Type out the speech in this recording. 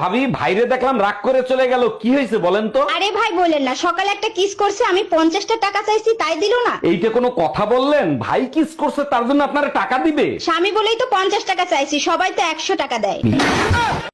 ভাবি ভাইরে দেখলাম রাগ করে চলে গেল কি হয়েছে বলেন তো আরে ভাই বলেন না সকালে একটা কিস করছে আমি পঞ্চাশটা টাকা চাইছি তাই দিল না এইটা কোনো কথা বললেন ভাই কিস করছে তার জন্য আপনারা টাকা দিবে স্বামী বলেই তো পঞ্চাশ টাকা চাইছি সবাই তো একশো টাকা দেয়